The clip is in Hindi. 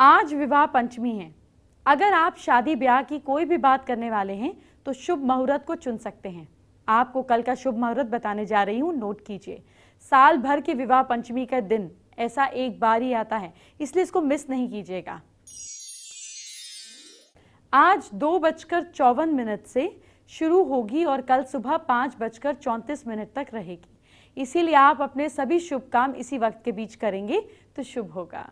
आज विवाह पंचमी है अगर आप शादी ब्याह की कोई भी बात करने वाले हैं तो शुभ मुहूर्त को चुन सकते हैं आपको कल का शुभ मुहूर्त बताने जा रही हूँ नोट कीजिए साल भर के विवाह पंचमी का दिन ऐसा एक बार ही आता है इसलिए इसको मिस नहीं कीजिएगा आज दो बजकर चौवन मिनट से शुरू होगी और कल सुबह पाँच बजकर चौंतीस मिनट तक रहेगी इसीलिए आप अपने सभी शुभ काम इसी वक्त के बीच करेंगे तो शुभ होगा